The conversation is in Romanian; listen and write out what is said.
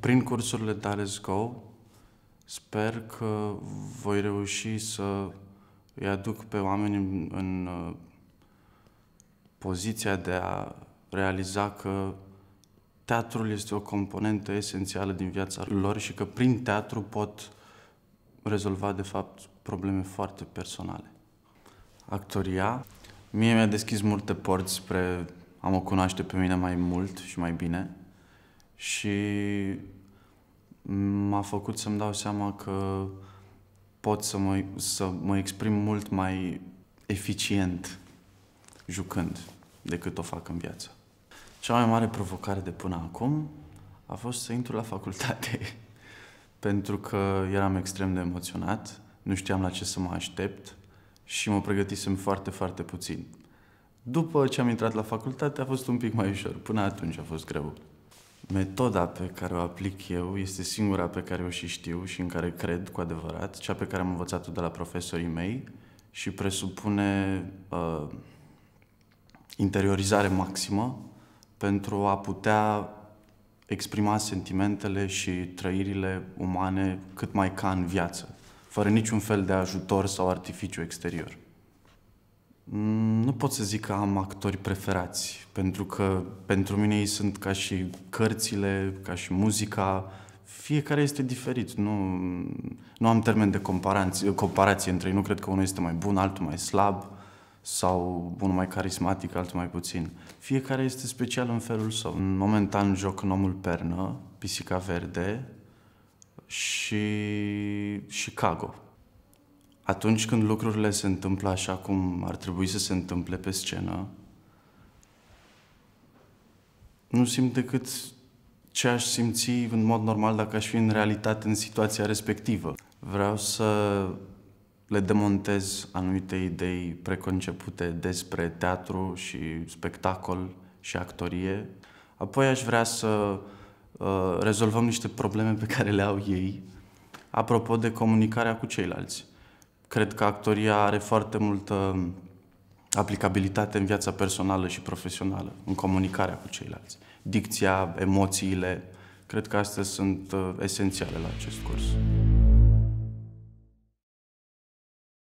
prin cursurile tale Go, sper că voi reuși să îi aduc pe oameni în, în uh, poziția de a realiza că teatrul este o componentă esențială din viața lor și că prin teatru pot rezolva, de fapt, probleme foarte personale. Actoria, mie mi-a deschis multe porți spre a mă cunoaște pe mine mai mult și mai bine și m-a făcut să-mi dau seama că pot să mă, să mă exprim mult mai eficient jucând decât o fac în viață. Cea mai mare provocare de până acum a fost să intru la facultate, pentru că eram extrem de emoționat, nu știam la ce să mă aștept și mă pregătisem foarte, foarte puțin. După ce am intrat la facultate a fost un pic mai ușor, până atunci a fost greu metoda pe care o aplic eu este singura pe care o și știu și în care cred cu adevărat, cea pe care am învățat-o de la profesorii mei și presupune uh, interiorizare maximă pentru a putea exprima sentimentele și trăirile umane cât mai ca în viață, fără niciun fel de ajutor sau artificiu exterior. Mm nu pot să zic că am actori preferați, pentru că pentru mine ei sunt ca și cărțile, ca și muzica, fiecare este diferit. Nu, nu am termen de comparație, comparație între ei. Nu cred că unul este mai bun, altul mai slab sau unul mai carismatic, altul mai puțin. Fiecare este special în felul său. Momentan joc omul Pernă, Pisica Verde și Chicago atunci când lucrurile se întâmplă așa cum ar trebui să se întâmple pe scenă, nu simt decât ce aș simți în mod normal dacă aș fi în realitate în situația respectivă. Vreau să le demontez anumite idei preconcepute despre teatru și spectacol și actorie. Apoi aș vrea să uh, rezolvăm niște probleme pe care le au ei apropo de comunicarea cu ceilalți. Cred că actoria are foarte multă um, aplicabilitate în viața personală și profesională, în comunicarea cu ceilalți. Dicția, emoțiile, cred că astea sunt uh, esențiale la acest curs.